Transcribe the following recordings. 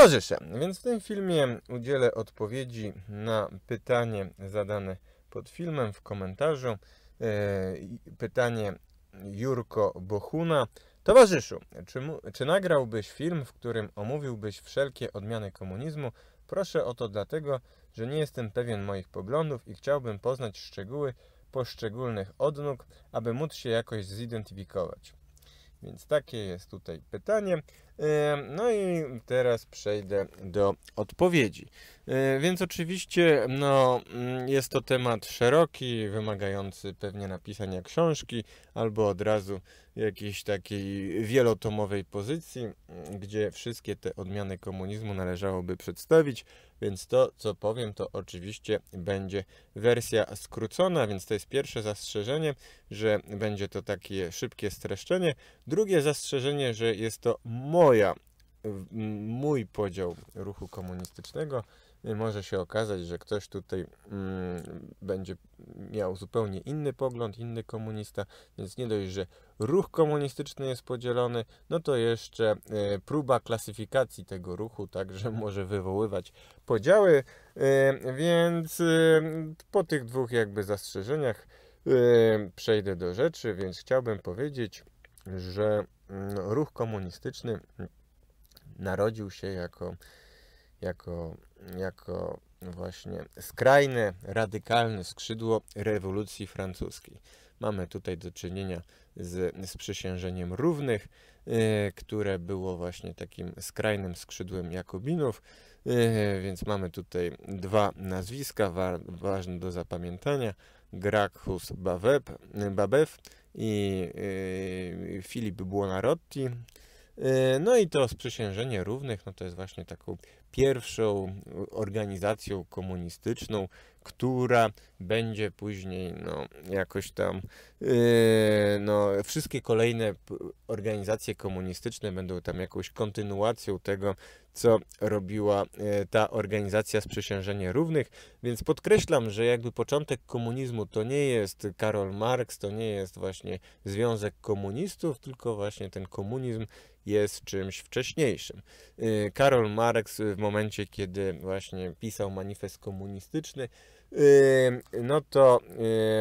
towarzysze. Więc w tym filmie udzielę odpowiedzi na pytanie zadane pod filmem w komentarzu. E, pytanie Jurko Bochuna. Towarzyszu, czy, czy nagrałbyś film, w którym omówiłbyś wszelkie odmiany komunizmu? Proszę o to dlatego, że nie jestem pewien moich poglądów i chciałbym poznać szczegóły poszczególnych odnóg, aby móc się jakoś zidentyfikować. Więc takie jest tutaj pytanie. No i teraz przejdę do odpowiedzi. E, więc oczywiście no, mm, jest to temat szeroki, wymagający pewnie napisania książki albo od razu jakiejś takiej wielotomowej pozycji, mm, gdzie wszystkie te odmiany komunizmu należałoby przedstawić. Więc to, co powiem, to oczywiście będzie wersja skrócona, więc to jest pierwsze zastrzeżenie, że będzie to takie szybkie streszczenie. Drugie zastrzeżenie, że jest to moja, mój podział ruchu komunistycznego Y, może się okazać, że ktoś tutaj mm, będzie miał zupełnie inny pogląd, inny komunista, więc nie dość, że ruch komunistyczny jest podzielony, no to jeszcze y, próba klasyfikacji tego ruchu także może wywoływać podziały, y, więc po tych dwóch jakby zastrzeżeniach przejdę do rzeczy, więc chciałbym powiedzieć, że mm, ruch komunistyczny narodził się jako jako, jako właśnie skrajne, radykalne skrzydło rewolucji francuskiej. Mamy tutaj do czynienia z, z przysiężeniem równych, yy, które było właśnie takim skrajnym skrzydłem Jakobinów, yy, więc mamy tutaj dwa nazwiska wa ważne do zapamiętania. Gracchus Babef, i yy, Filip Buonarotti. Y, no i to sprzysiężenie równych, no to jest właśnie taką pierwszą organizacją komunistyczną, która będzie później no, jakoś tam yy, no, wszystkie kolejne organizacje komunistyczne będą tam jakąś kontynuacją tego, co robiła yy, ta organizacja Sprzysiężenie Równych, więc podkreślam, że jakby początek komunizmu to nie jest Karol Marx, to nie jest właśnie Związek Komunistów, tylko właśnie ten komunizm jest czymś wcześniejszym. Y, Karol Marx w momencie, kiedy właśnie pisał manifest komunistyczny, y, no to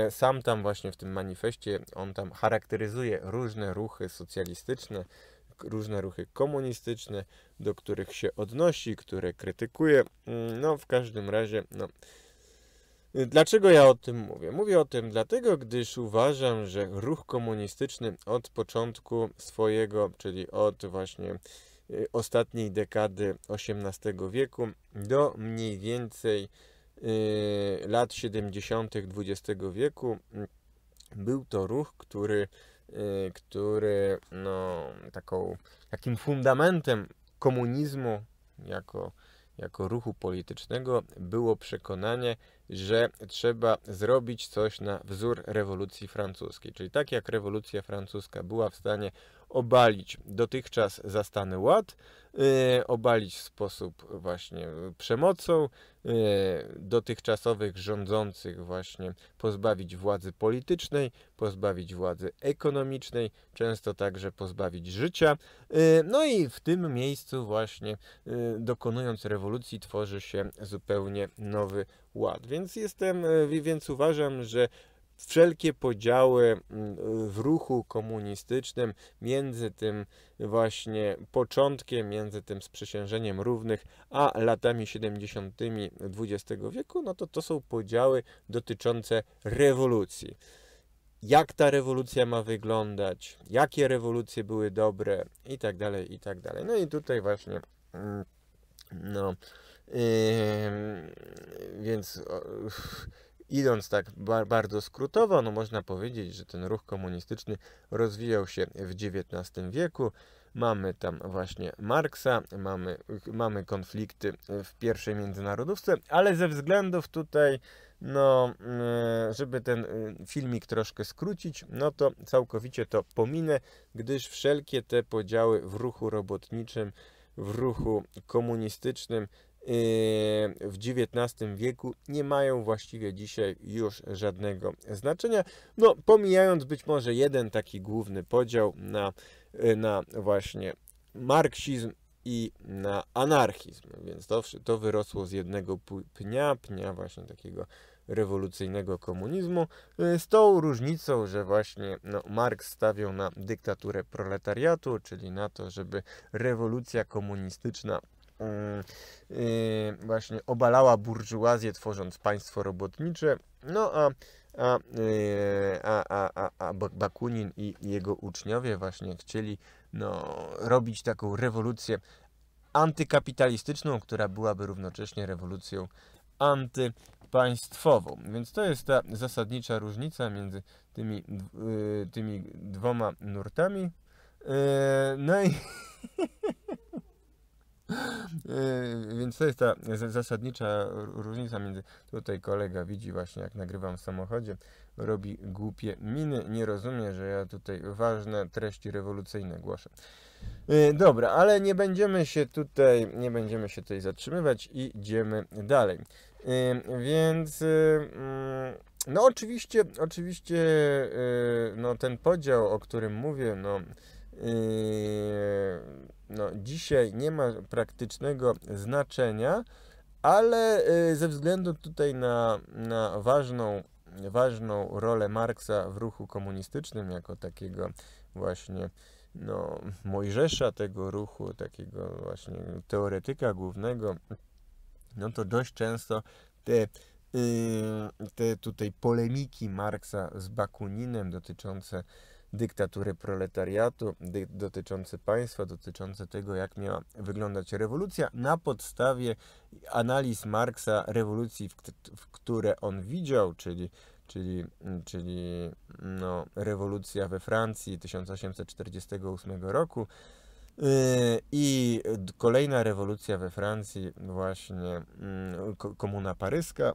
y, sam tam właśnie w tym manifestie on tam charakteryzuje różne ruchy socjalistyczne, różne ruchy komunistyczne, do których się odnosi, które krytykuje. Mm, no w każdym razie, no Y, dlaczego ja o tym mówię? Mówię o tym dlatego, gdyż uważam, że ruch komunistyczny od początku swojego, czyli od właśnie y, ostatniej dekady XVIII wieku do mniej więcej y, lat 70. XX wieku, mm, był to ruch, który, który no, taką, takim fundamentem komunizmu jako jako ruchu politycznego było przekonanie, że trzeba zrobić coś na wzór rewolucji francuskiej. Czyli tak jak rewolucja francuska była w stanie obalić dotychczas zastany ład, Y, obalić w sposób właśnie y, przemocą, y, dotychczasowych rządzących właśnie pozbawić władzy politycznej, pozbawić władzy ekonomicznej, często także pozbawić życia. No i w tym miejscu właśnie dokonując rewolucji tworzy się zupełnie nowy ład. Więc jestem, więc uważam, że wszelkie podziały mm, w ruchu komunistycznym między tym właśnie początkiem, między tym sprzysiężeniem równych, a latami 70. XX wieku, no to to są podziały dotyczące rewolucji jak ta rewolucja ma wyglądać, jakie rewolucje były dobre i tak dalej, i tak dalej. No i tutaj właśnie, mm, no, yy, więc... Idąc tak bardzo skrótowo, no można powiedzieć, że ten ruch komunistyczny rozwijał się w XIX wieku. Mamy tam właśnie Marksa, mamy, mamy konflikty w pierwszej międzynarodówce, ale ze względów tutaj, no, mm, żeby ten y, filmik troszkę skrócić, no to całkowicie to pominę, gdyż wszelkie te podziały w ruchu robotniczym, w ruchu komunistycznym w XIX wieku nie mają właściwie dzisiaj już żadnego znaczenia. No, pomijając być może jeden taki główny podział na, na właśnie marksizm i na anarchizm. Więc to, to wyrosło z jednego pnia, pnia właśnie takiego rewolucyjnego komunizmu, y, z tą różnicą, że właśnie no, Marx stawiał na dyktaturę proletariatu, czyli na to, żeby rewolucja komunistyczna Yy, yy, właśnie obalała burżuazję, tworząc państwo robotnicze. No a, a, yy, a, a, a, Bakunin i jego uczniowie właśnie chcieli no, robić taką rewolucję antykapitalistyczną, która byłaby równocześnie rewolucją anty państwową. Więc to jest ta zasadnicza różnica między tymi, tymi dwoma nurtami. No i Y, więc to jest ta zasadnicza różnica między... Tutaj kolega widzi właśnie, jak nagrywam w samochodzie, robi głupie miny, nie rozumie, że ja tutaj ważne treści rewolucyjne głoszę. Y, dobra, ale nie będziemy się tutaj, nie będziemy się tutaj zatrzymywać, idziemy dalej. Y, więc... Mm, no oczywiście, oczywiście no ten podział, o którym mówię, no Yy, no, dzisiaj nie ma praktycznego znaczenia, ale yy, ze względu tutaj na, na ważną, ważną rolę Marksa w ruchu komunistycznym, jako takiego właśnie no, Mojżesza tego ruchu, takiego właśnie teoretyka głównego, no to dość często te, yy, te tutaj polemiki Marksa z Bakuninem dotyczące dyktatury proletariatu, dy państwa, dotyczące tego, jak miała wyglądać rewolucja, na podstawie analiz Marksa rewolucji, w, w które on widział, czyli czyli, czyli no, rewolucja we Francji 1848 roku yy, i kolejna rewolucja we Francji, właśnie mm, komuna paryska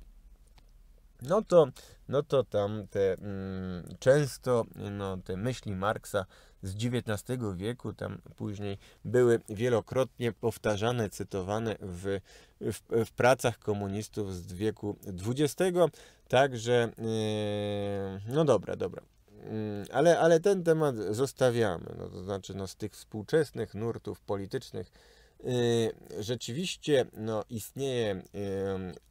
no to, no to tam te mm, często no, te myśli Marksa z XIX wieku, tam później były wielokrotnie powtarzane, cytowane w, w, w pracach komunistów z wieku XX. Także, yy, no dobra, dobra. Mm, ale, ale ten temat zostawiamy, no, to znaczy no, z tych współczesnych nurtów politycznych Y, rzeczywiście no, istnieje y,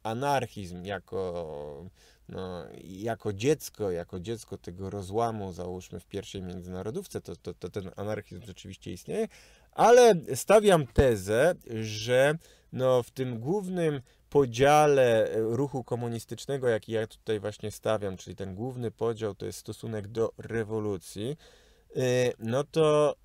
anarchizm jako, no, jako dziecko, jako dziecko tego rozłamu, załóżmy w pierwszej międzynarodówce, to, to, to ten anarchizm rzeczywiście istnieje, ale stawiam tezę, że no, w tym głównym podziale y, ruchu komunistycznego, jaki ja tutaj właśnie stawiam, czyli ten główny podział to jest stosunek do rewolucji, no to,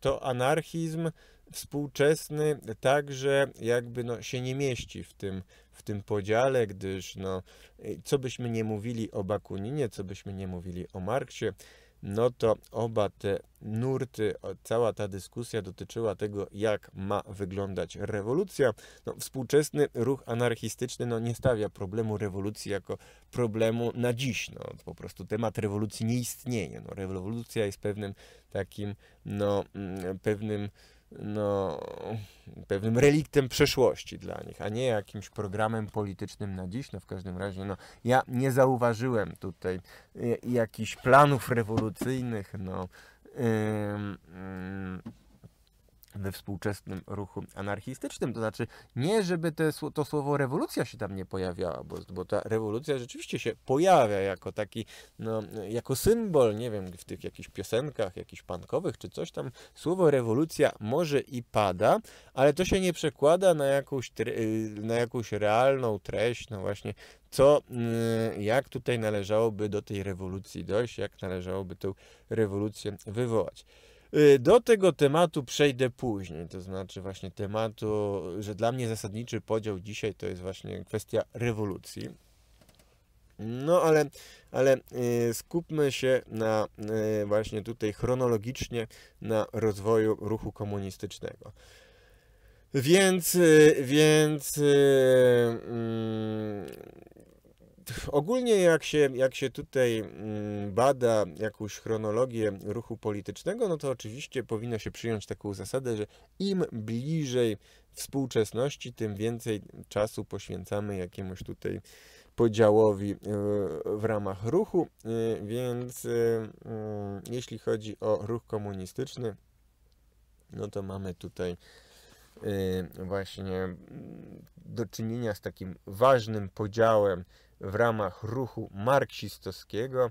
to anarchizm współczesny także jakby no, się nie mieści w tym, w tym podziale, gdyż no, y, co byśmy nie mówili o Bakuninie, co byśmy nie mówili o Marksie, no to oba te nurty, cała ta dyskusja dotyczyła tego, jak ma wyglądać rewolucja. No, współczesny ruch anarchistyczny no, nie stawia problemu rewolucji jako problemu na dziś. No, po prostu temat rewolucji nie istnieje. No, rewolucja jest pewnym takim, no, mm, pewnym no, pewnym reliktem przeszłości dla nich, a nie jakimś programem politycznym na dziś. No w każdym razie no, ja nie zauważyłem tutaj e, jakichś planów rewolucyjnych. No, yy, yy we współczesnym ruchu anarchistycznym. To znaczy, nie żeby te, to słowo rewolucja się tam nie pojawiała, bo, bo ta rewolucja rzeczywiście się pojawia jako taki, no, jako symbol, nie wiem, w tych jakichś piosenkach, jakichś pankowych czy coś tam. Słowo rewolucja może i pada, ale to się nie przekłada na jakąś, na jakąś realną treść, no właśnie, co, y, jak tutaj należałoby do tej rewolucji dojść, jak należałoby tę rewolucję wywołać. Y, do tego tematu przejdę później, to znaczy właśnie tematu, że dla mnie zasadniczy podział dzisiaj to jest właśnie kwestia rewolucji. No ale, ale y, skupmy się na y, właśnie tutaj chronologicznie na rozwoju ruchu komunistycznego. Więc, więc mm, ogólnie jak się, jak się tutaj mm, bada jakąś chronologię ruchu politycznego, no to oczywiście powinno się przyjąć taką zasadę, że im bliżej współczesności, tym więcej czasu poświęcamy jakiemuś tutaj podziałowi e, w ramach ruchu, e, więc e, mm, jeśli chodzi o ruch komunistyczny, no to mamy tutaj właśnie mm, do czynienia z takim ważnym podziałem w ramach ruchu marksistowskiego,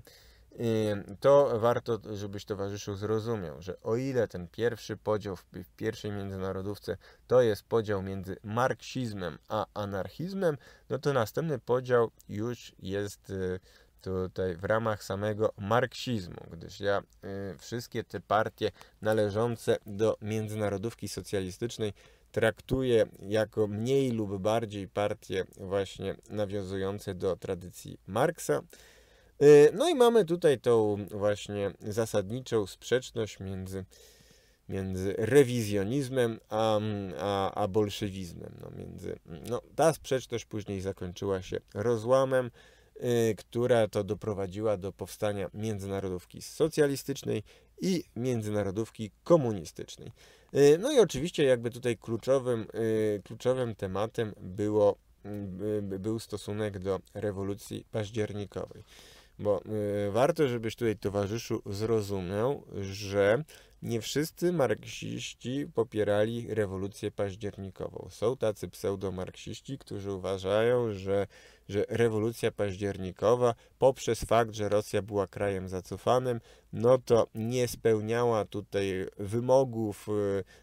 to warto, żebyś towarzyszu zrozumiał, że o ile ten pierwszy podział w, pierwszej międzynarodówce to jest podział między marksizmem a anarchizmem, no to następny podział już jest y, tutaj w ramach samego marksizmu, gdyż ja y, wszystkie te partie należące do międzynarodówki socjalistycznej traktuje jako mniej lub bardziej partie właśnie nawiązujące do tradycji Marksa. Y, no i mamy tutaj tą właśnie zasadniczą sprzeczność między, między rewizjonizmem a, a, a bolszewizmem. No, między, no, ta sprzeczność później zakończyła się rozłamem, y, która to doprowadziła do powstania międzynarodówki socjalistycznej i międzynarodówki komunistycznej. Y, no i oczywiście jakby tutaj kluczowym, y, kluczowym tematem było, y, był stosunek do rewolucji październikowej. Bo warto, żebyś tutaj towarzyszu zrozumiał, że nie wszyscy marksiści popierali rewolucję październikową. Są tacy pseudomarksiści, którzy uważają, że że rewolucja październikowa poprzez fakt, że Rosja była krajem zacofanym, no to nie spełniała tutaj wymogów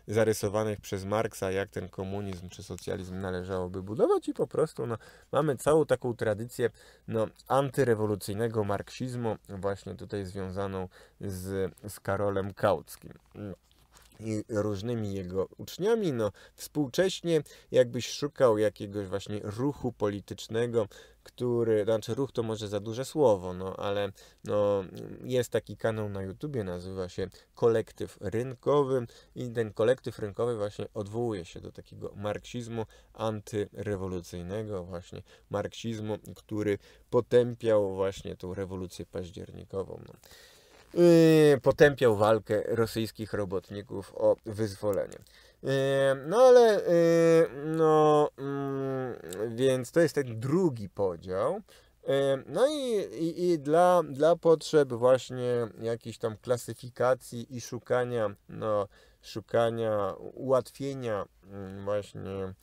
y, zarysowanych przez Marksa, jak ten komunizm czy socjalizm należałoby budować i po prostu no, mamy całą taką tradycję no, antyrewolucyjnego marksizmu, właśnie tutaj związaną z, z Karolem Kautskim i różnymi jego uczniami. No, współcześnie jakbyś szukał jakiegoś właśnie ruchu politycznego, który, znaczy ruch to może za duże słowo, no ale no, jest taki kanał na YouTubie, nazywa się Kolektyw Rynkowy i ten kolektyw rynkowy właśnie odwołuje się do takiego marksizmu antyrewolucyjnego, właśnie marksizmu, który potępiał właśnie tą rewolucję październikową. No. Yy, potępiał walkę rosyjskich robotników o wyzwolenie. Yy, no ale, yy, no, mm, więc to jest ten drugi podział. No i, i, i, dla, dla potrzeb właśnie jakiejś tam klasyfikacji i szukania, no, szukania ułatwienia mm, właśnie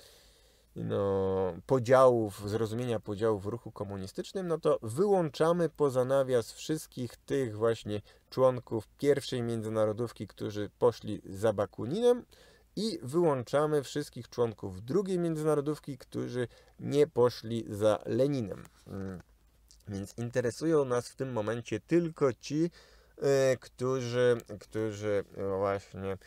no, podziałów, zrozumienia podziałów w ruchu komunistycznym, no to wyłączamy poza nawias wszystkich tych właśnie członków pierwszej międzynarodówki, którzy poszli za Bakuninem i wyłączamy wszystkich członków drugiej międzynarodówki, którzy nie poszli za Leninem. Mm. Więc interesują nas w tym momencie tylko ci, y, którzy, którzy właśnie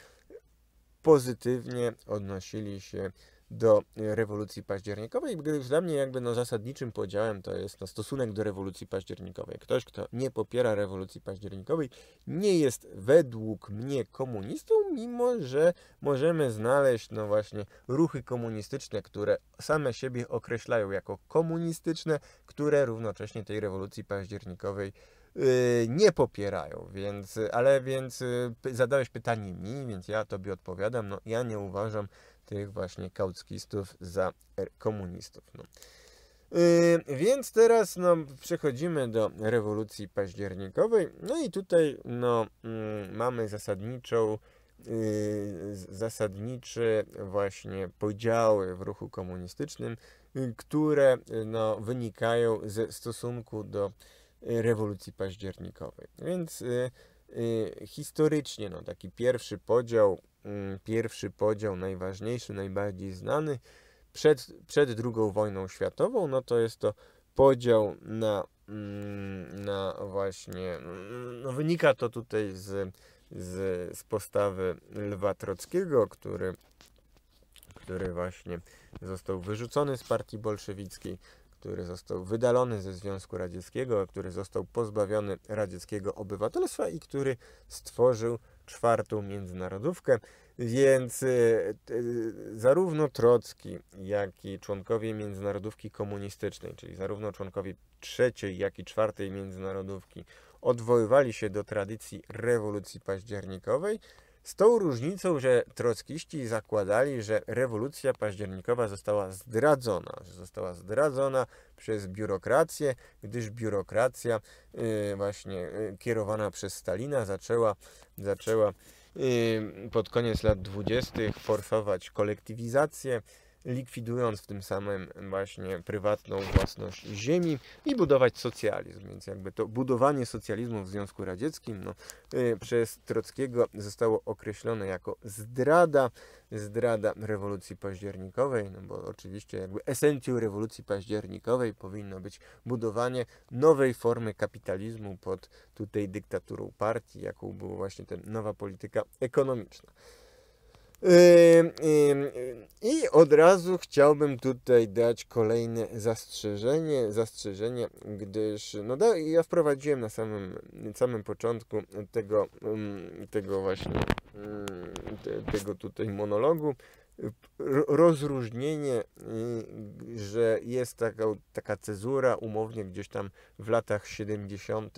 pozytywnie odnosili się do do e, rewolucji październikowej, gdyż dla mnie jakby no zasadniczym podziałem to jest na no, stosunek do rewolucji październikowej. Ktoś, kto nie popiera rewolucji październikowej, nie jest według mnie komunistą, mimo że możemy znaleźć no właśnie ruchy komunistyczne, które same siebie określają jako komunistyczne, które równocześnie tej rewolucji październikowej y, nie popierają, więc, ale więc y, zadałeś pytanie mi, więc ja tobie odpowiadam. No, ja nie uważam, tych właśnie kauckistów za komunistów. No. Yy, więc teraz no, przechodzimy do rewolucji październikowej. No i tutaj no, yy, mamy zasadniczą, yy, zasadnicze właśnie podziały w ruchu komunistycznym, y, które no, wynikają ze stosunku do y, rewolucji październikowej. Więc y, historycznie no, taki pierwszy podział Mm, pierwszy podział, najważniejszy, najbardziej znany przed, przed II wojną światową, no to jest to podział na, mm, na właśnie, mm, no wynika to tutaj z, z, z postawy Lwa Trockiego, który, który właśnie został wyrzucony z partii bolszewickiej, który został wydalony ze Związku Radzieckiego, który został pozbawiony radzieckiego obywatelstwa i który stworzył czwartą międzynarodówkę, więc y, y, zarówno Trocki, jak i członkowie międzynarodówki komunistycznej, czyli zarówno członkowie trzeciej, jak i czwartej międzynarodówki, odwoływali się do tradycji rewolucji październikowej, z tą różnicą, że trockiści zakładali, że rewolucja październikowa została zdradzona, że została zdradzona przez biurokrację, gdyż biurokracja y, właśnie y, kierowana przez Stalina zaczęła, zaczęła y, pod koniec lat 20. forsować kolektywizację, likwidując w tym samym właśnie prywatną własność ziemi i budować socjalizm. Więc jakby to budowanie socjalizmu w Związku Radzieckim no, y, przez Trockiego zostało określone jako zdrada, zdrada rewolucji październikowej, no bo oczywiście jakby esencją rewolucji październikowej powinno być budowanie nowej formy kapitalizmu pod tutaj dyktaturą partii, jaką była właśnie ta nowa polityka ekonomiczna. I od razu chciałbym tutaj dać kolejne zastrzeżenie, zastrzeżenie, gdyż no da, ja wprowadziłem na samym, samym początku tego, tego właśnie tego tutaj monologu rozróżnienie, y, że jest taka, taka cezura umownie gdzieś tam w latach 70.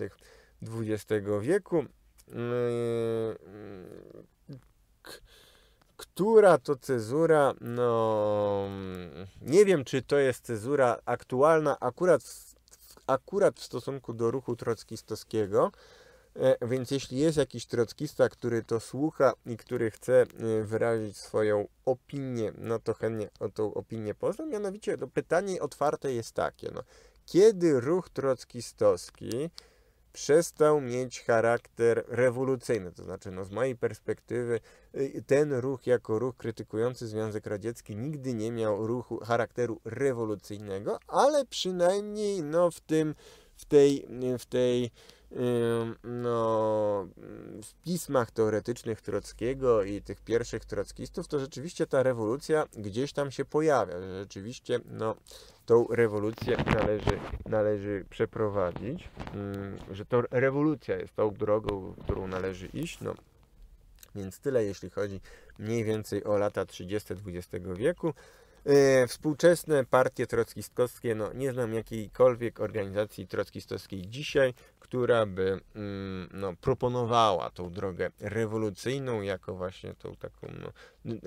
XX wieku yy, która to cezura, no nie wiem, czy to jest cezura aktualna akurat w, akurat w stosunku do ruchu trockistowskiego, e, więc jeśli jest jakiś trockista, który to słucha i który chce e, wyrazić swoją opinię, no to chętnie o tą opinię poznam. Mianowicie to no, pytanie otwarte jest takie, no, kiedy ruch trockistowski przestał mieć charakter rewolucyjny. To znaczy, no, z mojej perspektywy, y, ten ruch jako ruch krytykujący Związek Radziecki nigdy nie miał ruchu charakteru rewolucyjnego, ale przynajmniej no, w tym, w tej, w tej no, w pismach teoretycznych Trockiego i tych pierwszych trockistów, to rzeczywiście ta rewolucja gdzieś tam się pojawia. Rzeczywiście no, tą rewolucję należy, należy przeprowadzić, że to rewolucja jest tą drogą, którą należy iść. No, więc tyle, jeśli chodzi mniej więcej o lata 30 XX wieku. Yy, współczesne partie trockistowskie, no nie znam jakiejkolwiek organizacji trockistowskiej dzisiaj, która by mm, no, proponowała tą drogę rewolucyjną, jako właśnie tą taką, no, y,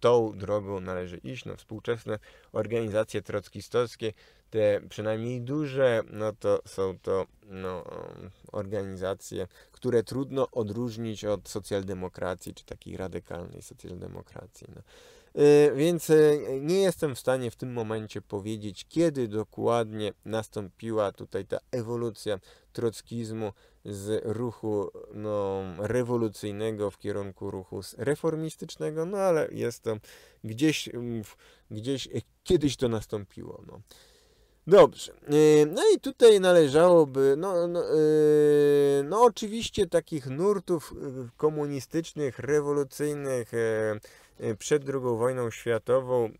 tą drogą należy iść. No, współczesne organizacje trockistowskie, te przynajmniej duże, no to są to no, organizacje, które trudno odróżnić od socjaldemokracji, czy takiej radykalnej socjaldemokracji. No. Y, więc y, nie jestem w stanie w tym momencie powiedzieć, kiedy dokładnie nastąpiła tutaj ta ewolucja trockizmu z ruchu no, rewolucyjnego w kierunku ruchu reformistycznego, no ale jest to gdzieś, mm, gdzieś y, kiedyś to nastąpiło. No. Dobrze. E, no i tutaj należałoby, no, no, e, no, oczywiście takich nurtów e, komunistycznych, rewolucyjnych przed II wojną światową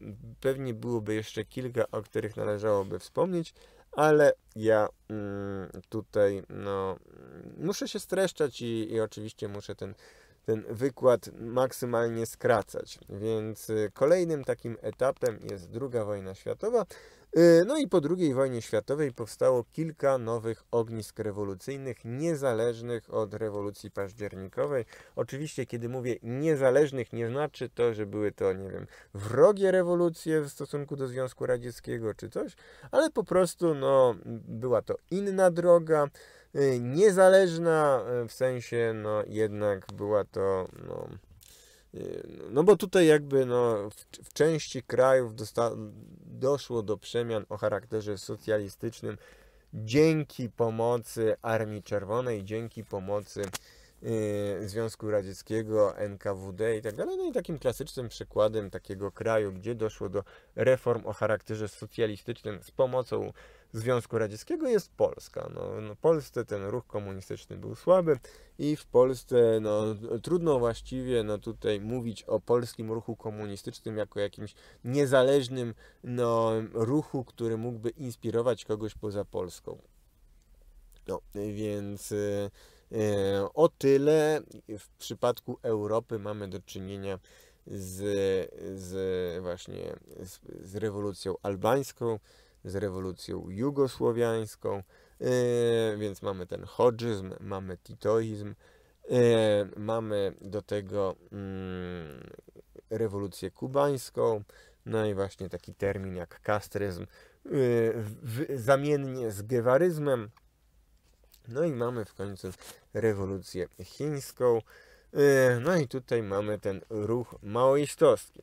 pewnie byłoby jeszcze kilka, o których należałoby wspomnieć, ale ja mm, tutaj no, muszę się streszczać i, i oczywiście muszę ten ten wykład maksymalnie skracać. Więc kolejnym takim etapem jest II wojna światowa, E, no i po II wojnie światowej powstało kilka nowych ognisk rewolucyjnych, niezależnych od rewolucji październikowej. Oczywiście, kiedy mówię niezależnych, nie znaczy to, że były to, nie wiem, wrogie rewolucje w stosunku do Związku Radzieckiego czy coś, ale po prostu no, była to inna droga e, niezależna, e, w sensie no jednak była to no, Y, no bo tutaj jakby no, w, w części krajów doszło do przemian o charakterze socjalistycznym dzięki pomocy Armii Czerwonej, dzięki pomocy y, Związku Radzieckiego, NKWD i tak dalej. No i takim klasycznym przykładem takiego kraju, gdzie doszło do reform o charakterze socjalistycznym z pomocą Związku Radzieckiego jest Polska. No, no, Polsce ten ruch komunistyczny był słaby i w Polsce no, trudno właściwie no, tutaj mówić o polskim ruchu komunistycznym jako jakimś niezależnym no, ruchu, który mógłby inspirować kogoś poza Polską. No, więc y, y, o tyle w przypadku Europy mamy do czynienia z, z właśnie z, z rewolucją albańską, z rewolucją jugosłowiańską, e, więc mamy ten hodżyzm, mamy titoizm, e, mamy do tego mm, rewolucję kubańską, no i właśnie taki termin jak kastryzm, e, w, zamiennie z gewaryzmem, no i mamy w końcu rewolucję chińską, no i tutaj mamy ten ruch maoistowski.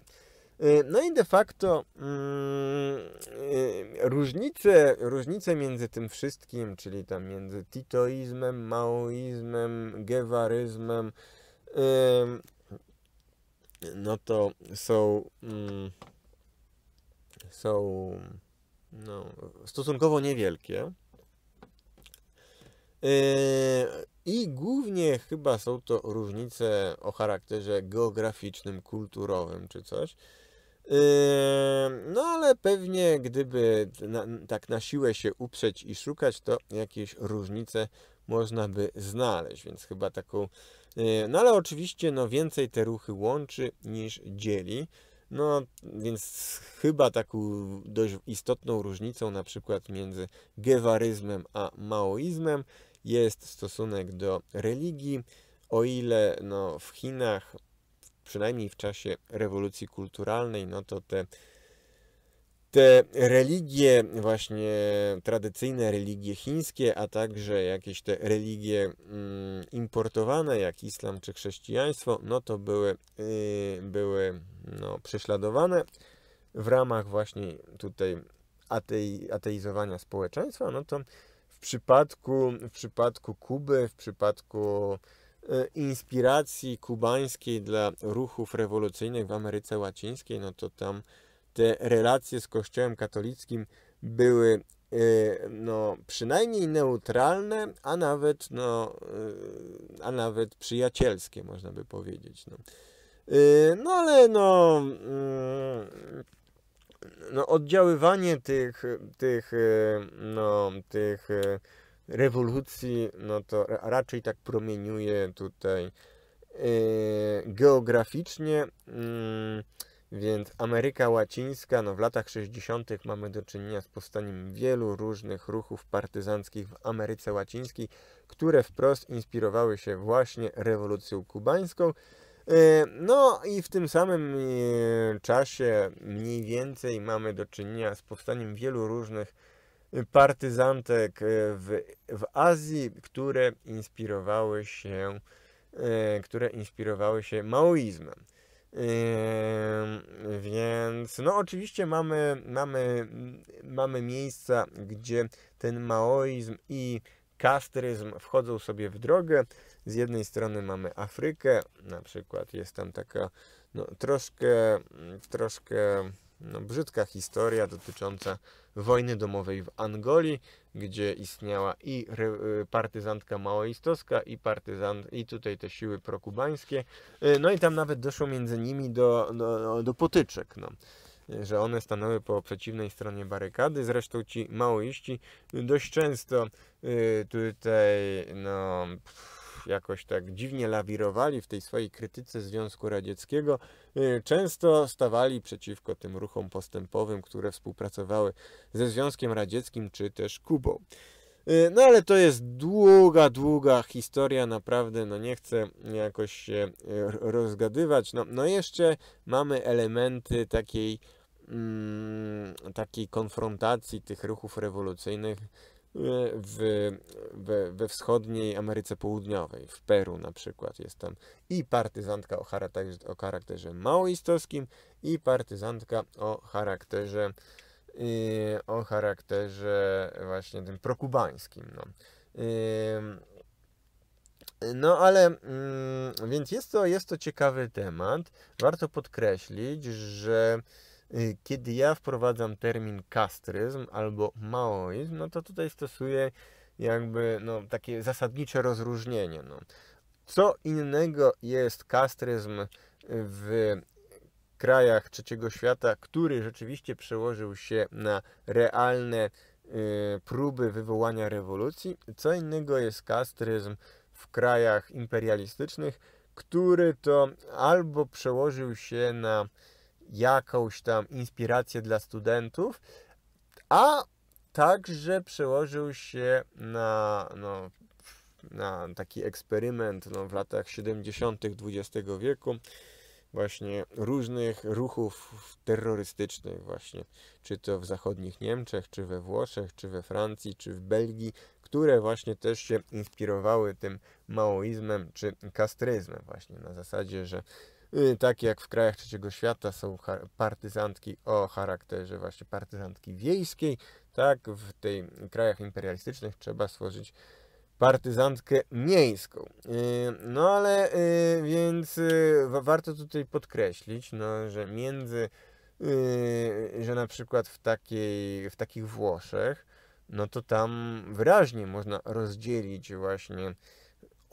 Y, no i de facto mm, y, różnice, różnice między tym wszystkim, czyli tam między titoizmem, maoizmem, gewaryzmem, y, no to są, mm, są no, stosunkowo niewielkie. I głównie chyba są to różnice o charakterze geograficznym, kulturowym czy coś. No ale pewnie gdyby na, tak na siłę się uprzeć i szukać, to jakieś różnice można by znaleźć, więc chyba taką... Y, no ale oczywiście no, więcej te ruchy łączy niż dzieli, no więc chyba taką dość istotną różnicą na przykład między gewaryzmem a maoizmem jest stosunek do religii, o ile no, w Chinach przynajmniej w czasie rewolucji kulturalnej, no to te, te religie, właśnie tradycyjne religie chińskie, a także jakieś te religie mm, importowane, jak islam czy chrześcijaństwo, no to były, y, były no, prześladowane w ramach właśnie tutaj atei, ateizowania społeczeństwa, no to w przypadku, w przypadku Kuby, w przypadku E, inspiracji kubańskiej dla ruchów rewolucyjnych w Ameryce Łacińskiej, no to tam te relacje z Kościołem katolickim były e, no, przynajmniej neutralne, a nawet, no, e, a nawet przyjacielskie, można by powiedzieć. No, no ale no, mm, no, oddziaływanie tych, tych, no, tych rewolucji, no to raczej tak promieniuje tutaj e, geograficznie, mm, więc Ameryka Łacińska, no w latach 60. mamy do czynienia z powstaniem wielu różnych ruchów partyzanckich w Ameryce Łacińskiej, które wprost inspirowały się właśnie rewolucją kubańską. E, no i w tym samym e, czasie mniej więcej mamy do czynienia z powstaniem wielu różnych partyzantek e, w, w Azji, które inspirowały się, e, które inspirowały się maoizmem. E, więc no oczywiście mamy, mamy, mamy miejsca, gdzie ten maoizm i kastryzm wchodzą sobie w drogę. Z jednej strony mamy Afrykę, na przykład jest tam taka no, troszkę, troszkę no, brzydka historia dotycząca wojny domowej w Angolii, gdzie istniała i y, partyzantka maoistowska, i partyzant, i tutaj te siły prokubańskie. Y, no i tam nawet doszło między nimi do, do, do potyczek. No że one stanęły po przeciwnej stronie barykady. Zresztą ci maoiści dość często y, tutaj no, jakoś tak dziwnie lawirowali w tej swojej krytyce Związku Radzieckiego, y, często stawali przeciwko tym ruchom postępowym, które współpracowały ze Związkiem Radzieckim czy też Kubą. Y, no ale to jest długa, długa historia, naprawdę, no nie chcę jakoś się y, rozgadywać. No, no jeszcze mamy elementy takiej, mm, takiej konfrontacji tych ruchów rewolucyjnych w, we, we wschodniej Ameryce Południowej, w Peru na przykład jest tam i partyzantka o, charakterze, o charakterze maoistowskim i partyzantka o charakterze yy, o charakterze właśnie tym prokubańskim. No. Yy, no ale, yy, więc jest to, jest to ciekawy temat. Warto podkreślić, że Y, kiedy ja wprowadzam termin kastryzm albo maoizm, no to tutaj stosuję jakby no, takie zasadnicze rozróżnienie. No. Co innego jest kastryzm w krajach trzeciego świata, który rzeczywiście przełożył się na realne y, próby wywołania rewolucji. Co innego jest kastryzm w krajach imperialistycznych, który to albo przełożył się na jakąś tam inspirację dla studentów, a także przełożył się na, no, na taki eksperyment no, w latach 70. XX wieku właśnie różnych ruchów terrorystycznych właśnie, czy to w zachodnich Niemczech, czy we Włoszech, czy we Francji, czy w Belgii, które właśnie też się inspirowały tym maoizmem czy kastryzmem właśnie na zasadzie, że tak jak w krajach trzeciego świata są partyzantki o charakterze właśnie partyzantki wiejskiej, tak w tych krajach imperialistycznych trzeba stworzyć partyzantkę miejską. Y, no ale y, więc warto tutaj podkreślić, no, że między, że na przykład w, takiej, w takich Włoszech, no to tam wyraźnie można rozdzielić właśnie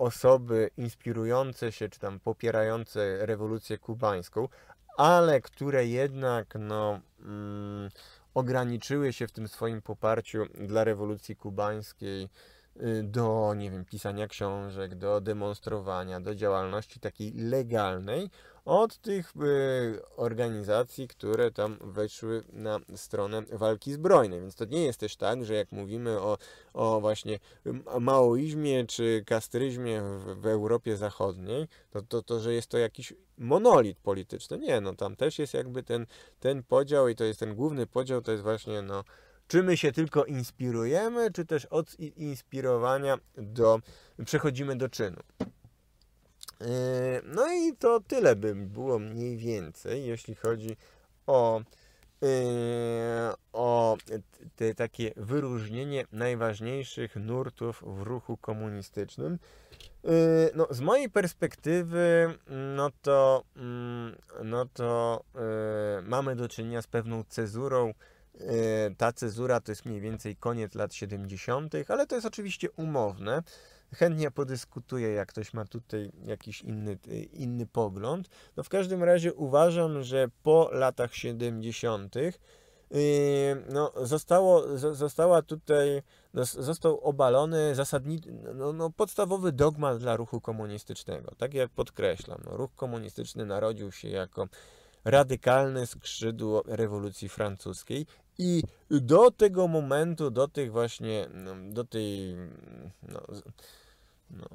osoby inspirujące się czy tam popierające rewolucję kubańską, ale które jednak no, mm, ograniczyły się w tym swoim poparciu dla rewolucji kubańskiej y, do, nie wiem, pisania książek, do demonstrowania, do działalności takiej legalnej, od tych y, organizacji, które tam weszły na stronę walki zbrojnej. Więc to nie jest też tak, że jak mówimy o, o właśnie maoizmie czy kastryzmie w, w Europie Zachodniej, to, to, to, że jest to jakiś monolit polityczny. Nie, no tam też jest jakby ten, ten podział i to jest ten główny podział, to jest właśnie no czy my się tylko inspirujemy, czy też od inspirowania do, przechodzimy do czynu. Yy, no i to tyle by było mniej więcej, jeśli chodzi o, yy, o te takie wyróżnienie najważniejszych nurtów w ruchu komunistycznym. Yy, no, z mojej perspektywy, no to, mm, no to mamy do czynienia z pewną cezurą. Ta cezura to jest mniej więcej koniec lat 70., ale to jest oczywiście umowne chętnie podyskutuję, jak ktoś ma tutaj jakiś inny, y, inny pogląd. No w każdym razie uważam, że po latach 70. Y, no, zostało, została tutaj, no, został obalony zasadni, no, no, podstawowy dogmat dla ruchu komunistycznego. Tak jak podkreślam, no, ruch komunistyczny narodził się jako radykalne skrzydło rewolucji francuskiej i do tego momentu, do tych właśnie, no, do tej, no, no,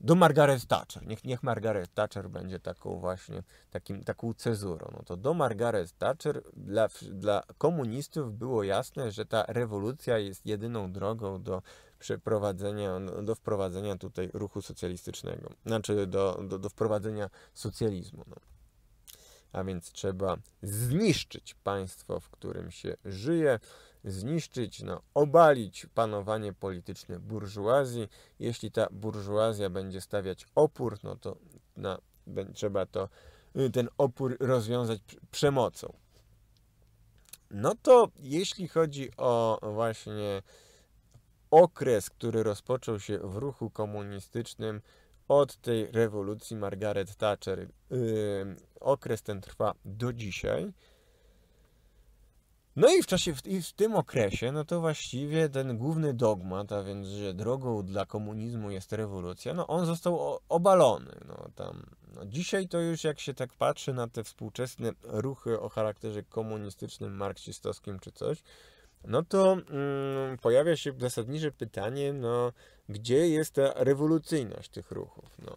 do Margaret Thatcher. Niech, niech Margaret Thatcher będzie taką właśnie, takim, taką cezurą. No to do Margaret Thatcher dla, dla komunistów było jasne, że ta rewolucja jest jedyną drogą do przeprowadzenia, no, do wprowadzenia tutaj ruchu socjalistycznego, znaczy do, do, do wprowadzenia socjalizmu. No a więc trzeba zniszczyć państwo, w którym się żyje, zniszczyć, no, obalić panowanie polityczne burżuazji. Jeśli ta burżuazja będzie stawiać opór, no to na, trzeba to, y, ten opór rozwiązać przemocą. No to jeśli chodzi o właśnie okres, który rozpoczął się w ruchu komunistycznym, od tej rewolucji Margaret Thatcher. Yy, okres ten trwa do dzisiaj. No i w czasie, w, i w tym okresie, no to właściwie ten główny dogmat, a więc, że drogą dla komunizmu jest rewolucja, no on został o, obalony. No, tam, no dzisiaj to już jak się tak patrzy na te współczesne ruchy o charakterze komunistycznym, marksistowskim czy coś, no to mm, pojawia się zasadnicze pytanie, no, gdzie jest ta rewolucyjność tych ruchów? No.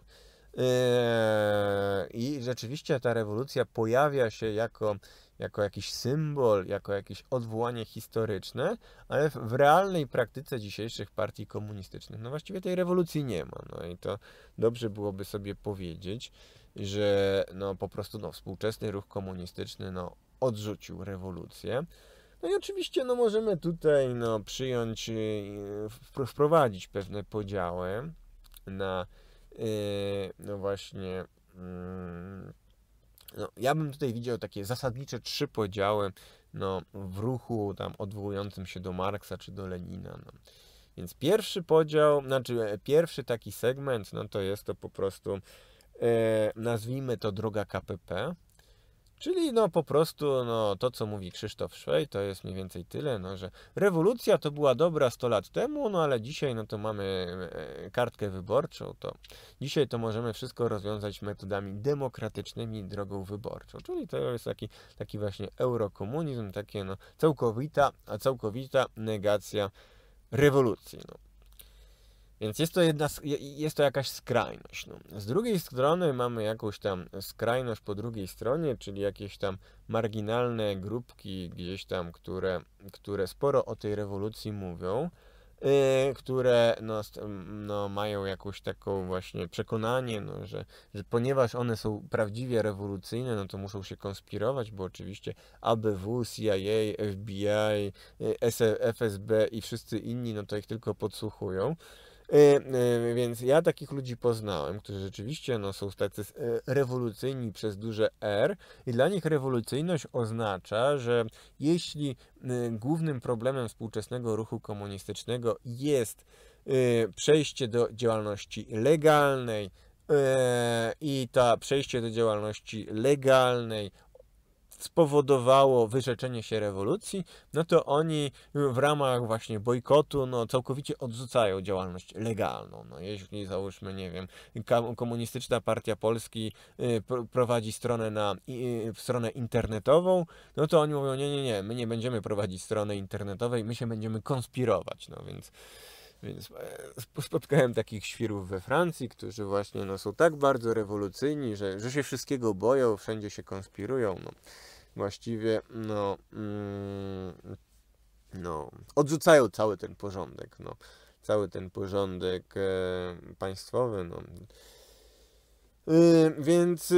Eee, I rzeczywiście ta rewolucja pojawia się jako, jako jakiś symbol, jako jakieś odwołanie historyczne, ale w, w, realnej praktyce dzisiejszych partii komunistycznych, no właściwie tej rewolucji nie ma. No i to dobrze byłoby sobie powiedzieć, że no po prostu no, współczesny ruch komunistyczny no, odrzucił rewolucję. No i oczywiście no, możemy tutaj no, przyjąć, y, wprowadzić pewne podziały na y, no właśnie. Mm, no, ja bym tutaj widział takie zasadnicze trzy podziały no, w ruchu tam odwołującym się do Marksa czy do Lenina. No. Więc pierwszy podział, znaczy e, pierwszy taki segment, no to jest to po prostu, e, nazwijmy to droga KPP, Czyli no po prostu no, to, co mówi Krzysztof Szwej, to jest mniej więcej tyle, no, że rewolucja to była dobra 100 lat temu, no ale dzisiaj no to mamy e, kartkę wyborczą, to dzisiaj to możemy wszystko rozwiązać metodami demokratycznymi drogą wyborczą. Czyli to jest taki, taki właśnie eurokomunizm, takie no, całkowita, a całkowita negacja rewolucji. No. Więc jest to, jedna, jest to jakaś skrajność. No. Z drugiej strony mamy jakąś tam skrajność po drugiej stronie, czyli jakieś tam marginalne grupki gdzieś tam, które, które sporo o tej rewolucji mówią, yy, które no, no, mają jakąś taką właśnie przekonanie, no, że, że ponieważ one są prawdziwie rewolucyjne, no to muszą się konspirować, bo oczywiście ABW, CIA, FBI, y, SF, e, FSB i wszyscy inni, no to ich tylko podsłuchują. E, e, więc ja takich ludzi poznałem, którzy rzeczywiście no, są tacy e, rewolucyjni przez duże R i dla nich rewolucyjność oznacza, że jeśli głównym problemem współczesnego ruchu komunistycznego jest przejście do działalności legalnej, i to przejście do działalności legalnej spowodowało wyrzeczenie się rewolucji, no to oni w ramach właśnie bojkotu no, całkowicie odrzucają działalność legalną. No, jeśli załóżmy, nie wiem, Komunistyczna Partia Polski y, prowadzi stronę na y, stronę internetową, no to oni mówią, nie, nie, nie, my nie będziemy prowadzić strony internetowej, my się będziemy konspirować, no więc... Więc e, spotkałem takich świrów we Francji, którzy właśnie no, są tak bardzo rewolucyjni, że, że się wszystkiego boją, wszędzie się konspirują. No właściwie no, mm, no, odrzucają cały ten porządek, no, cały ten porządek e, państwowy, no. E, więc e,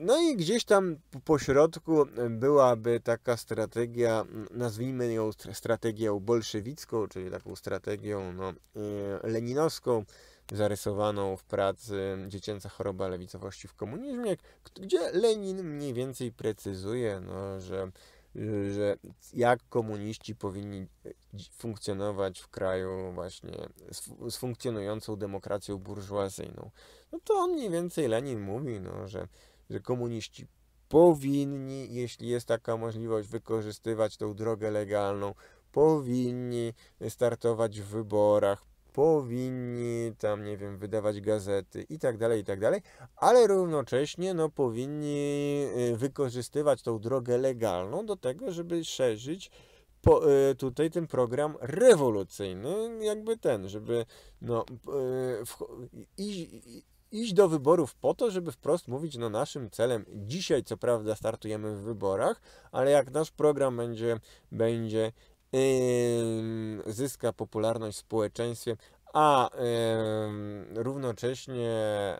no i gdzieś tam po środku byłaby taka strategia, nazwijmy ją strategią bolszewicką, czyli taką strategią no, e, leninowską, zarysowaną w pracy Dziecięca choroba lewicowości w komunizmie, gdzie Lenin mniej więcej precyzuje, no, że, że jak komuniści powinni e, funkcjonować w kraju właśnie z, z funkcjonującą demokracją burżuazyjną. No to on mniej więcej Lenin mówi, no, że, że komuniści powinni, jeśli jest taka możliwość, wykorzystywać tą drogę legalną, powinni startować w wyborach, powinni tam, nie wiem, wydawać gazety i tak dalej, i tak dalej, ale równocześnie no, powinni y, wykorzystywać tą drogę legalną do tego, żeby szerzyć po, y, tutaj ten program rewolucyjny, jakby ten, żeby no, y, w, iść, iść do wyborów po to, żeby wprost mówić, no naszym celem dzisiaj co prawda startujemy w wyborach, ale jak nasz program będzie, będzie zyska popularność w społeczeństwie, a równocześnie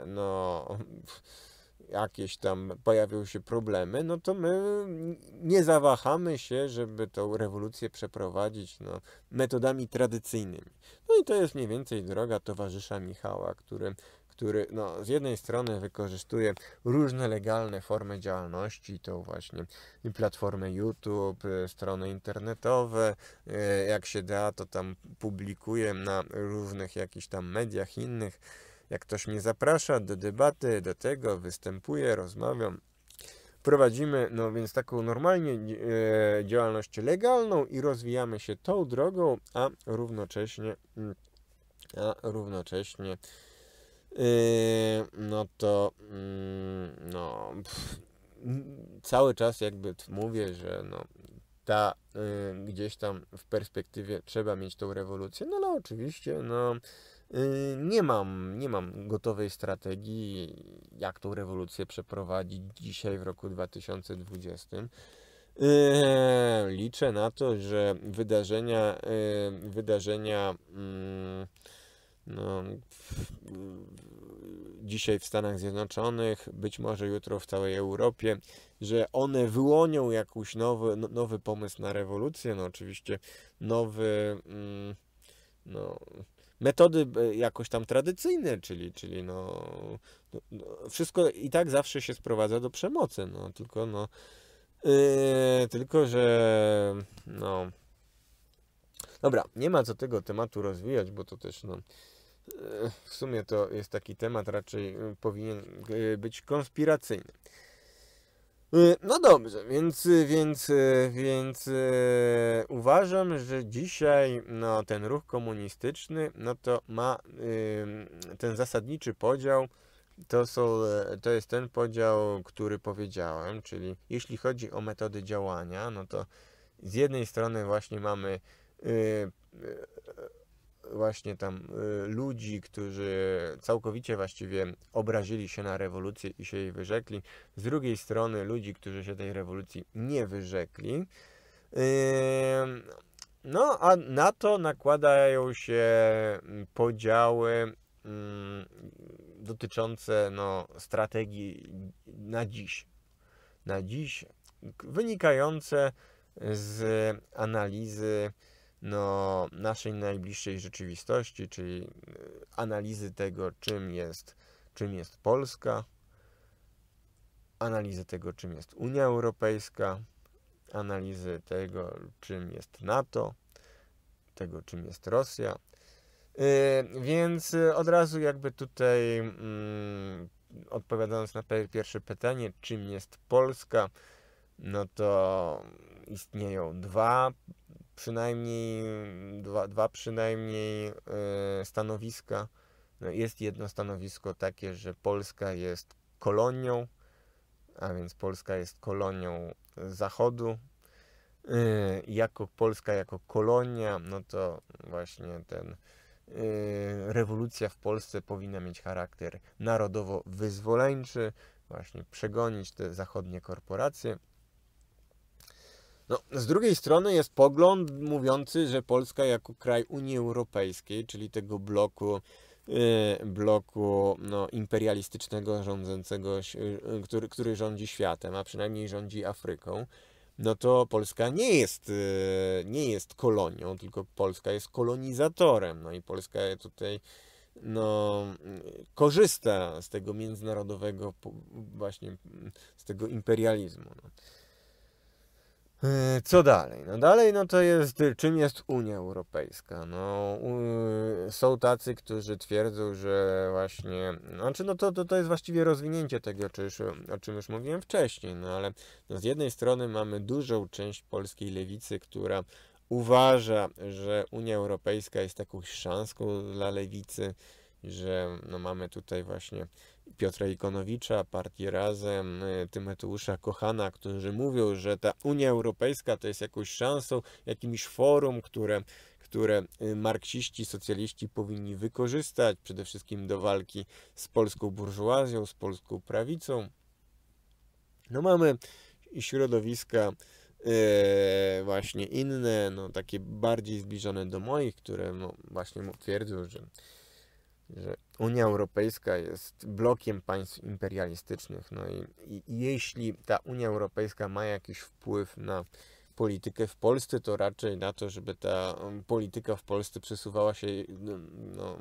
no, jakieś tam pojawią się problemy, no to my nie zawahamy się, żeby tą rewolucję przeprowadzić no, metodami tradycyjnymi. No i to jest mniej więcej droga towarzysza Michała, który który no, z jednej strony wykorzystuje różne legalne formy działalności, to właśnie platformy YouTube, y, strony internetowe, y, jak się da, to tam publikuję na różnych jakichś tam mediach innych. Jak ktoś mnie zaprasza do debaty, do tego występuję, rozmawiam, prowadzimy no więc taką normalnie y, działalność legalną i rozwijamy się tą drogą, a równocześnie mm, a równocześnie Yy, no to mm, no, pff, cały czas jakby mówię, że no, ta y, gdzieś tam w perspektywie trzeba mieć tą rewolucję, no ale oczywiście no, y, nie, mam, nie mam gotowej strategii, jak tą rewolucję przeprowadzić dzisiaj w roku 2020. liczę na to, że wydarzenia, wydarzenia mm, no, w, dzisiaj w Stanach Zjednoczonych, być może jutro w całej Europie, że one wyłonią jakiś nowy, no, nowy pomysł na rewolucję, no oczywiście nowy, mm, no, metody e, jakoś tam tradycyjne, czyli, czyli no, no, no, wszystko i tak zawsze się sprowadza do przemocy, no tylko no, yy, tylko że no, dobra, nie ma co tego tematu rozwijać, bo to też no, w sumie to jest taki temat, raczej y, powinien y, być konspiracyjny. Y, no dobrze, więc, więc, więc uważam, że dzisiaj no, ten ruch komunistyczny no to ma ten zasadniczy podział, to, są, to jest ten podział, który powiedziałem, czyli jeśli chodzi o metody działania, no to z jednej strony właśnie mamy właśnie tam y, ludzi, którzy całkowicie właściwie obrazili się na rewolucję i się jej wyrzekli, z drugiej strony ludzi, którzy się tej rewolucji nie wyrzekli. No, a na to nakładają się mm, podziały mm, dotyczące no, strategii na dziś. Na dziś wynikające z analizy no, naszej najbliższej rzeczywistości, czyli y, analizy tego, czym jest, czym jest Polska, analizy tego, czym jest Unia Europejska, analizy tego, czym jest NATO, tego, czym jest Rosja. Yy, więc y, od razu jakby tutaj yy, odpowiadając na pierwsze pytanie, czym jest Polska, no to istnieją dwa przynajmniej mm, dwa, dwa przynajmniej e, stanowiska. No jest jedno stanowisko takie, że Polska jest kolonią, a więc Polska jest kolonią Zachodu. E, jako Polska, jako kolonia, no to właśnie ten e, rewolucja w Polsce powinna mieć charakter narodowo-wyzwoleńczy, właśnie przegonić te zachodnie korporacje. No, z drugiej strony jest pogląd mówiący, że Polska jako kraj Unii Europejskiej, czyli tego bloku, y, bloku no, imperialistycznego rządzącego, y, który, który rządzi światem, a przynajmniej rządzi Afryką, no to Polska nie jest, y, nie jest kolonią, tylko Polska jest kolonizatorem. No i Polska tutaj no, korzysta z tego międzynarodowego, właśnie z tego imperializmu. No. Y, co dalej? No dalej no to jest, czym jest Unia Europejska? No, są tacy, którzy twierdzą, że właśnie, znaczy no to, to, to jest właściwie rozwinięcie tego, czy już, o czym już mówiłem wcześniej, no ale no z jednej strony mamy dużą część polskiej lewicy, która uważa, że Unia Europejska jest taką szanską dla lewicy, że no mamy tutaj właśnie Piotra Ikonowicza, partii Razem, y, Tymeteusza Kochana, którzy mówią, że ta Unia Europejska to jest jakąś szansą, jakimś forum, które, które y, marksiści, socjaliści powinni wykorzystać przede wszystkim do walki z polską burżuazją, z polską prawicą. No mamy środowiska y, właśnie inne, no, takie bardziej zbliżone do moich, które no, właśnie twierdzą, że że Unia Europejska jest blokiem państw imperialistycznych. No i, i, i, jeśli ta Unia Europejska ma jakiś wpływ na politykę w Polsce, to raczej na to, żeby ta um, polityka w Polsce przesuwała się no, no,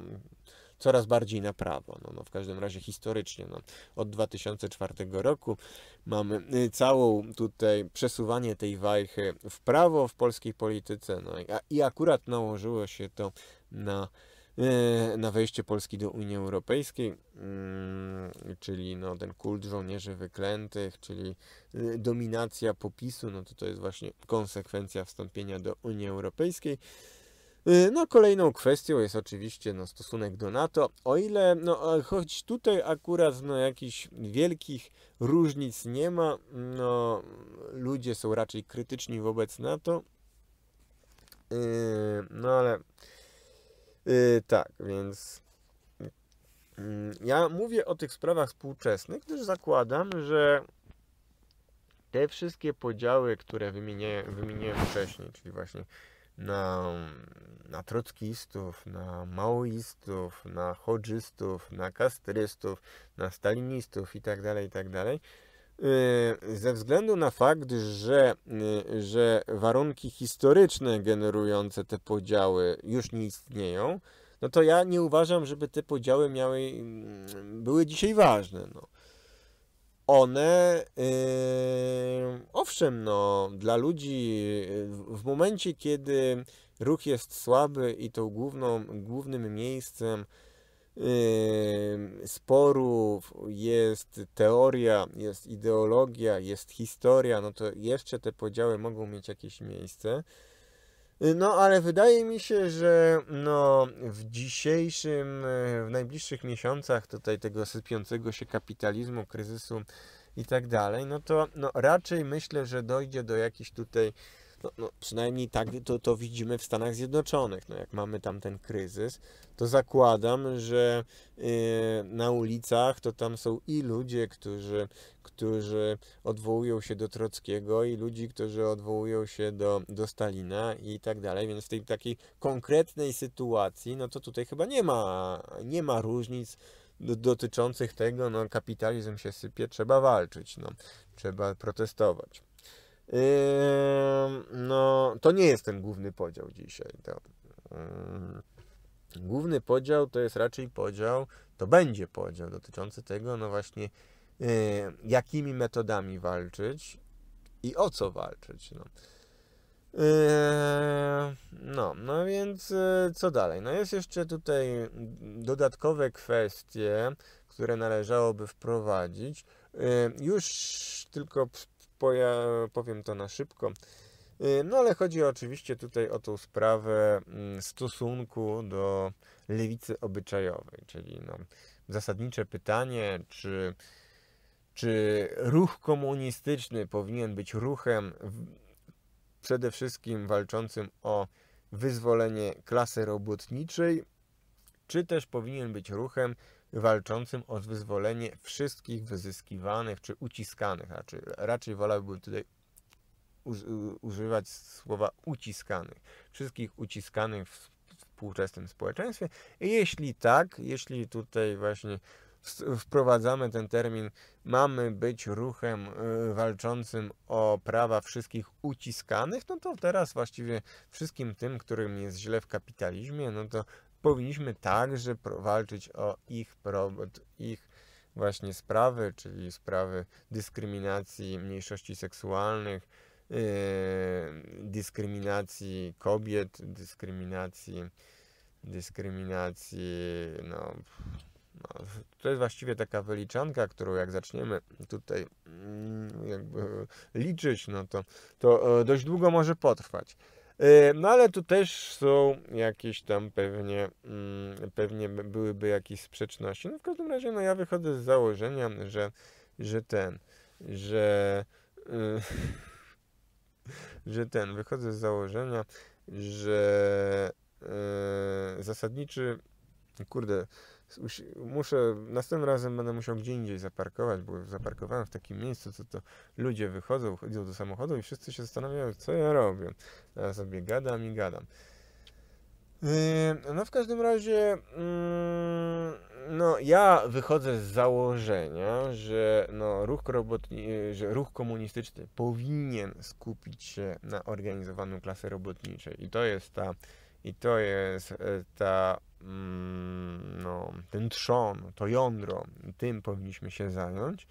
coraz bardziej na prawo. No, no, w każdym razie historycznie. No, od 2004 roku mamy y, całą tutaj przesuwanie tej wajchy w prawo w polskiej polityce. No, i, i akurat nałożyło się to na E, na wejście Polski do Unii Europejskiej, mm, czyli no, ten kult żołnierzy wyklętych, czyli y, dominacja popisu, no to to jest właśnie konsekwencja wstąpienia do Unii Europejskiej. Y, no, kolejną kwestią jest oczywiście no, stosunek do NATO. O ile, no, choć tutaj akurat no, jakichś wielkich różnic nie ma, no, ludzie są raczej krytyczni wobec NATO, y, no ale Y, tak, więc mm, ja mówię o tych sprawach współczesnych, gdyż zakładam, że te wszystkie podziały, które wymieniłem wcześniej, czyli właśnie na, na trockistów, na maoistów, na chodżystów, na kastrystów, na stalinistów itd., tak itd., tak Yy, ze względu na fakt, że, yy, że warunki historyczne generujące te podziały już nie istnieją, no to ja nie uważam, żeby te podziały miały, mm, były dzisiaj ważne. No. One, yy, owszem, no, dla ludzi yy, w momencie, kiedy ruch jest słaby i to główną, głównym miejscem sporów, jest teoria, jest ideologia, jest historia, no to jeszcze te podziały mogą mieć jakieś miejsce. No, ale wydaje mi się, że no, w dzisiejszym, e, w najbliższych miesiącach tutaj tego sypiącego się kapitalizmu, kryzysu i tak dalej, no to no, raczej myślę, że dojdzie do jakichś tutaj no, no, przynajmniej tak to, to widzimy w Stanach Zjednoczonych. No, jak mamy tam ten kryzys, to zakładam, że yy, na ulicach to tam są i ludzie, którzy, którzy odwołują się do Trockiego, i ludzi, którzy odwołują się do, do Stalina i tak dalej. Więc w tej takiej konkretnej sytuacji, no to tutaj chyba nie ma, nie ma różnic dotyczących tego, no kapitalizm się sypie, trzeba walczyć, no, trzeba protestować no, to nie jest ten główny podział dzisiaj. To, główny podział to jest raczej podział, to będzie podział dotyczący tego, no właśnie, y, jakimi metodami walczyć i o co walczyć. No. No, no więc y, co dalej? No jest jeszcze tutaj dodatkowe kwestie, które należałoby wprowadzić. Y, już tylko powiem to na szybko. Y, no ale chodzi oczywiście tutaj o tą sprawę mm, stosunku do lewicy obyczajowej, czyli no, zasadnicze pytanie, czy, czy ruch komunistyczny powinien być ruchem przede wszystkim walczącym o wyzwolenie klasy robotniczej, czy też powinien być ruchem walczącym o wyzwolenie wszystkich wyzyskiwanych czy uciskanych. Raczej, raczej wolałbym tutaj używać słowa uciskanych. Wszystkich uciskanych w współczesnym społeczeństwie. I jeśli tak, jeśli tutaj właśnie wprowadzamy ten termin, mamy być ruchem y, walczącym o prawa wszystkich uciskanych, no to teraz właściwie wszystkim tym, którym jest źle w kapitalizmie, no to powinniśmy także walczyć o ich, ich właśnie sprawy, czyli sprawy dyskryminacji mniejszości seksualnych, yy, dyskryminacji kobiet, dyskryminacji, dyskryminacji, no, no, to jest właściwie taka wyliczanka, którą jak zaczniemy tutaj mm, jakby liczyć, no to, to e, dość długo może potrwać. E, no ale tu też są jakieś tam pewnie, mm, pewnie byłyby jakieś sprzeczności. No w każdym razie no ja wychodzę z założenia, że, że ten, że, e, że ten, wychodzę z założenia, że e, zasadniczy kurde, muszę, następnym razem będę musiał gdzie indziej zaparkować, bo zaparkowałem w takim miejscu, co to ludzie wychodzą, chodzą do samochodu i wszyscy się zastanawiają, co ja robię. Ja sobie gadam i gadam. Yy, no w każdym razie, mm, no ja wychodzę z założenia, że, no, ruch że ruch komunistyczny powinien skupić się na organizowaną klasę robotniczej i to jest ta i to jest e, ta, mm, no, ten trzon, to jądro, tym powinniśmy się zająć.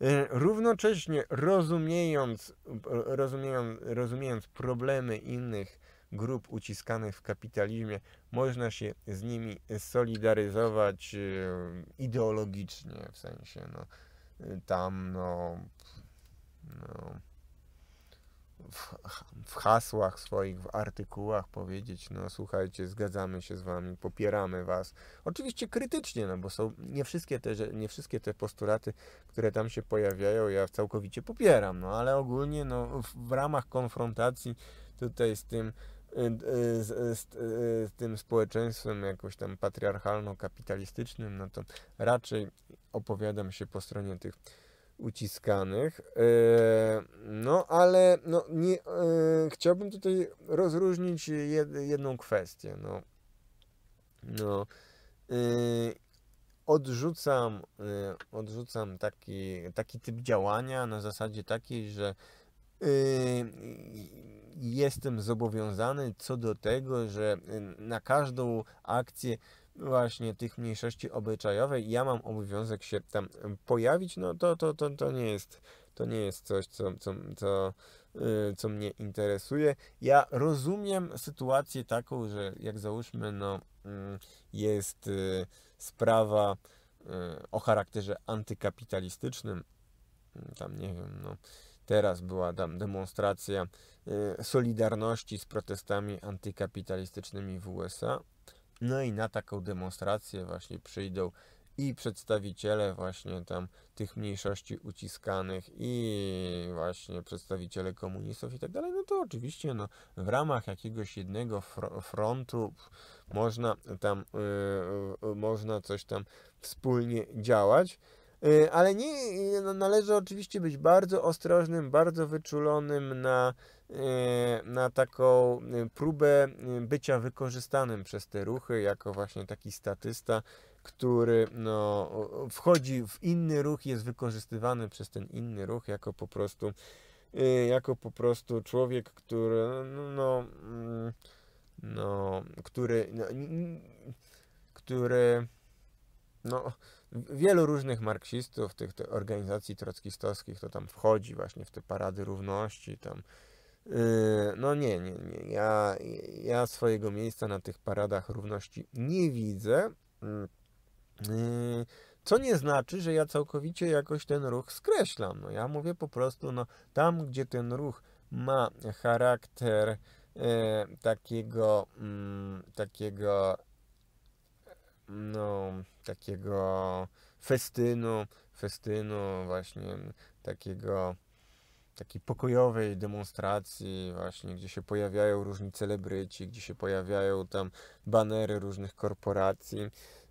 E, równocześnie rozumiejąc, e, rozumiejąc, rozumiejąc problemy innych grup uciskanych w kapitalizmie, można się z nimi solidaryzować ideologicznie, w sensie, no, tam, no, no w, w hasłach swoich, w artykułach powiedzieć, no słuchajcie, zgadzamy się z wami, popieramy was. Oczywiście krytycznie, no bo są nie wszystkie te, nie wszystkie te postulaty, które tam się pojawiają, ja całkowicie popieram, no ale ogólnie no, w, w ramach konfrontacji tutaj z tym y, y, z, z, z, y, z, tym społeczeństwem jakoś tam patriarchalno-kapitalistycznym, no to raczej opowiadam się po stronie tych uciskanych. E, no ale no, nie, e, chciałbym tutaj rozróżnić jedną kwestię. No, no, e, odrzucam, odrzucam taki, taki typ działania na zasadzie takiej, że jestem zobowiązany co do tego, że na każdą akcję właśnie tych mniejszości obyczajowej, ja mam obowiązek się tam pojawić, no to, to, to, to nie jest to nie jest coś, co, co, co, y, co mnie interesuje. Ja rozumiem sytuację taką, że jak załóżmy, no, mm, jest y, sprawa y, o charakterze antykapitalistycznym, mm, tam nie wiem, no, teraz była tam demonstracja Solidarności z protestami antykapitalistycznymi w USA. No i na taką demonstrację właśnie przyjdą i przedstawiciele właśnie tam tych mniejszości uciskanych i właśnie przedstawiciele komunistów i tak dalej, no to oczywiście no, w ramach jakiegoś jednego fr frontu można tam yy, można coś tam wspólnie działać. Yy, ale nie, y, no, należy oczywiście być bardzo ostrożnym, bardzo wyczulonym na E, na taką e, próbę e, bycia wykorzystanym przez te ruchy, jako właśnie taki statysta, który no, wchodzi w inny ruch, jest wykorzystywany przez ten inny ruch jako po prostu, jako po prostu człowiek, który no, no, mm, no który no, który no, wielu różnych marksistów, tych organizacji trockistowskich, to tam wchodzi właśnie w te parady równości, tam Yy, no nie, nie, nie. Ja, ja swojego miejsca na tych paradach równości nie widzę. Mm. Yy, co nie znaczy, że ja całkowicie jakoś ten ruch skreślam. No ja mówię po prostu, no tam, gdzie ten ruch ma charakter e, takiego, mm, takiego, no, takiego festynu, festynu właśnie takiego takiej pokojowej demonstracji właśnie, gdzie się pojawiają różni celebryci, gdzie się pojawiają tam banery różnych korporacji,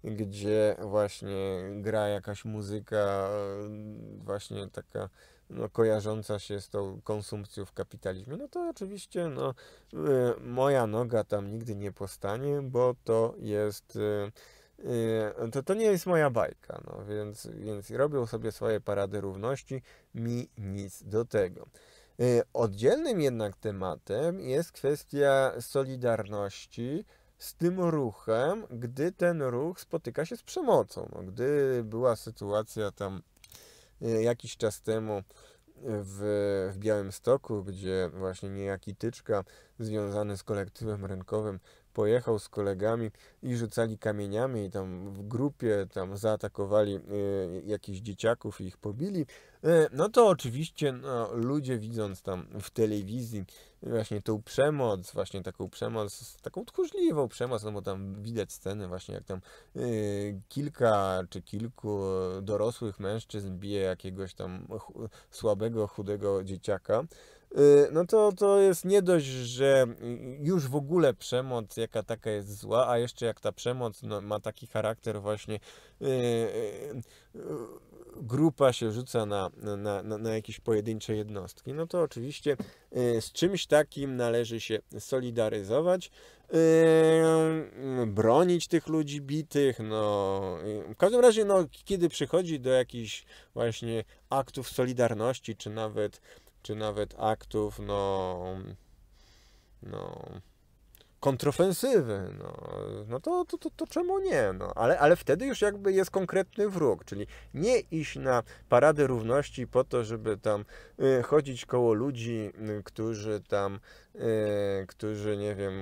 gdzie właśnie gra jakaś muzyka mm, właśnie taka no, kojarząca się z tą konsumpcją w kapitalizmie, no to oczywiście no, y, moja noga tam nigdy nie postanie, bo to jest y, E, to to nie jest moja bajka, no więc, więc robią sobie swoje parady równości, mi nic do tego. E, oddzielnym jednak tematem jest kwestia solidarności z tym ruchem, gdy ten ruch spotyka się z przemocą. No, gdy była sytuacja tam e, jakiś czas temu w, w Białymstoku, gdzie właśnie niejaki Tyczka związany z kolektywem rynkowym pojechał z kolegami i rzucali kamieniami i tam w grupie tam zaatakowali jakiś y, jakichś dzieciaków i ich pobili, y, no to oczywiście no, ludzie widząc tam w telewizji właśnie tą przemoc, właśnie taką przemoc, taką tchórzliwą przemoc, no bo tam widać sceny właśnie jak tam y, kilka czy kilku dorosłych mężczyzn bije jakiegoś tam słabego, chudego dzieciaka, Y, no to, to jest nie dość, że już w ogóle przemoc jaka taka jest zła, a jeszcze jak ta przemoc no, ma taki charakter właśnie y, y, grupa się rzuca na, na, na, na, jakieś pojedyncze jednostki, no to oczywiście z czymś takim należy się solidaryzować, bronić tych ludzi bitych, no w każdym razie no, kiedy przychodzi do jakichś właśnie aktów solidarności, czy nawet czy nawet aktów, no, no, kontrofensywy, no, no to, to, to, to, czemu nie? No, ale, ale wtedy już jakby jest konkretny wróg, czyli nie iść na parady równości po to, żeby tam y, chodzić koło ludzi, y, którzy tam, y, którzy nie wiem,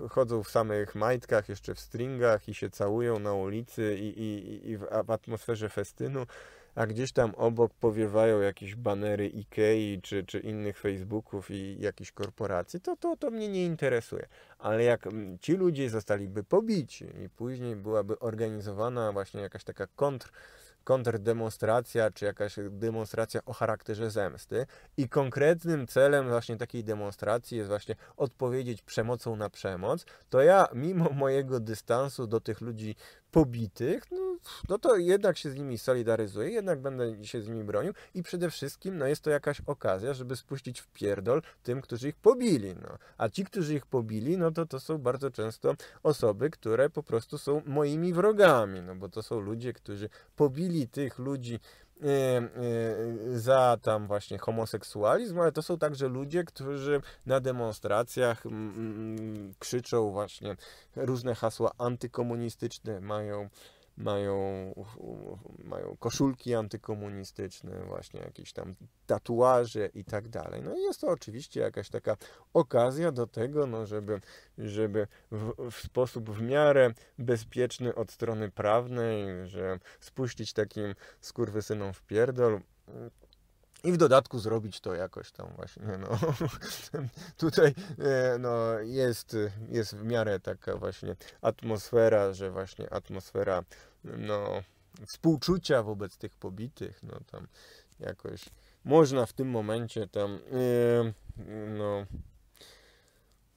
y, chodzą w samych majtkach, jeszcze w stringach i się całują na ulicy i, i, i w, w atmosferze festynu a gdzieś tam obok powiewają jakieś banery Ikei czy, czy innych Facebooków i jakichś korporacji, to, to, to mnie nie interesuje. Ale jak mm, ci ludzie zostaliby pobici i później byłaby organizowana właśnie jakaś taka kontr, kontrdemonstracja, czy jakaś demonstracja o charakterze zemsty. I konkretnym celem właśnie takiej demonstracji jest właśnie odpowiedzieć przemocą na przemoc, to ja mimo mojego dystansu do tych ludzi pobitych, no, no to jednak się z nimi solidaryzuję, jednak będę się z nimi bronił i przede wszystkim no, jest to jakaś okazja, żeby spuścić w pierdol tym, którzy ich pobili. No. A ci, którzy ich pobili, no to to są bardzo często osoby, które po prostu są moimi wrogami, no bo to są ludzie, którzy pobili tych ludzi, Y, y, za tam właśnie homoseksualizm, ale to są także ludzie, którzy na demonstracjach mm, mm, mm, krzyczą właśnie różne hasła antykomunistyczne, mają mają, mają koszulki antykomunistyczne, właśnie jakieś tam tatuaże i tak dalej. No i jest to oczywiście jakaś taka okazja do tego, no żeby, żeby w, w sposób w miarę bezpieczny od strony prawnej, że spuścić takim skurwysynom w pierdol, i w dodatku zrobić to jakoś tam właśnie, no, tutaj e, no, jest, jest w miarę taka właśnie atmosfera, że właśnie atmosfera no, współczucia wobec tych pobitych, no tam jakoś można w tym momencie tam, yy, no,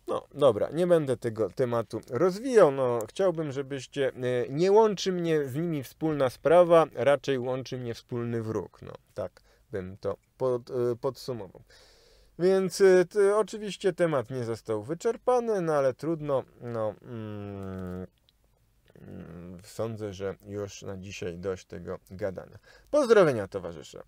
no dobra, nie będę tego tematu rozwijał, no chciałbym, żebyście, yy, nie łączy mnie z nimi wspólna sprawa, raczej łączy mnie wspólny wróg, no tak bym to pod, yy, podsumował. Więc yy, oczywiście temat nie został wyczerpany, no ale trudno, no... Mm, Mm, sądzę, że już na dzisiaj dość tego gadania. Pozdrowienia towarzysze.